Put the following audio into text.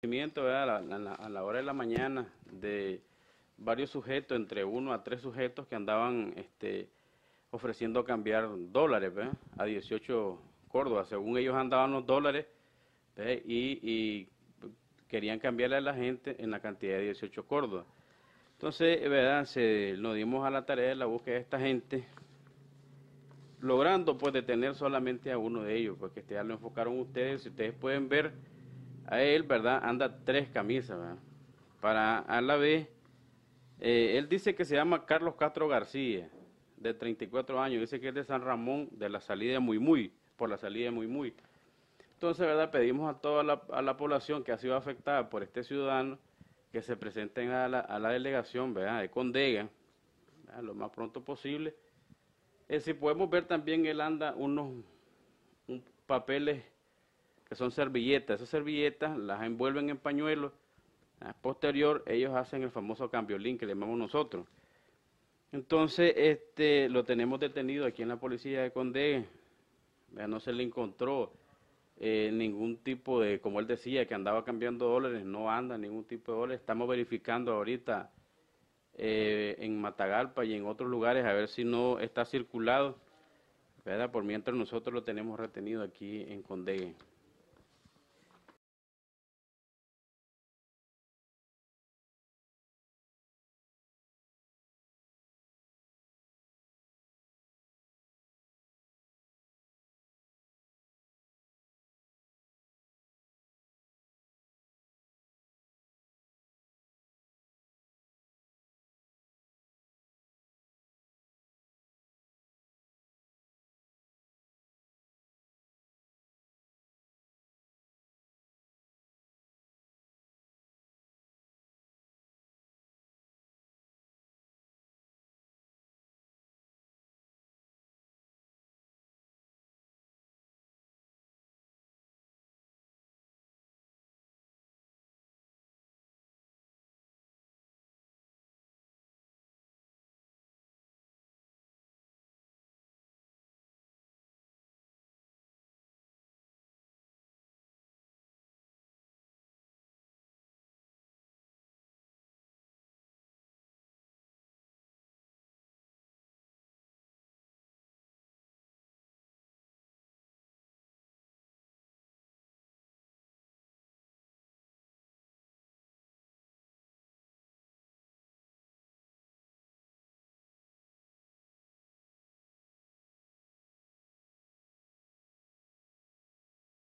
A la, a la, hora de la mañana de varios sujetos, entre uno a tres sujetos que andaban este, ofreciendo cambiar dólares a 18 córdobas. Según ellos andaban los dólares Y, querían cambiarle a la gente en la cantidad de 18 córdobas. Entonces, ¿verdad? nos dimos a la tarea de la búsqueda de esta gente, logrando pues detener solamente a uno de ellos, porque pues, este ya lo enfocaron ustedes, si ustedes pueden ver a él, ¿verdad? Anda tres camisas, ¿verdad? Para a la vez, eh, él dice que se llama Carlos Castro García, de 34 años, dice que es de San Ramón, de la salida de Muy Muy, por la salida de Muy Muy. Entonces, ¿verdad? Pedimos a toda la, población que ha sido afectada por este ciudadano que se presenten a la, delegación, ¿verdad? De Condega, lo más pronto posible. Eh, si podemos ver también, él anda unos un, papeles que son servilletas. Esas servilletas las envuelven en pañuelos. Ah, posterior, ellos hacen el famoso cambiolín que le llamamos nosotros. Entonces, este, lo tenemos detenido aquí en la policía de Condé. Ya no se le encontró eh, ningún tipo de, como él decía, que andaba cambiando dólares, no anda ningún tipo de dólares. Estamos verificando ahorita eh, en Matagalpa y en otros lugares a ver si no está circulado. ¿verdad? Por mientras nosotros lo tenemos retenido aquí en Condegue.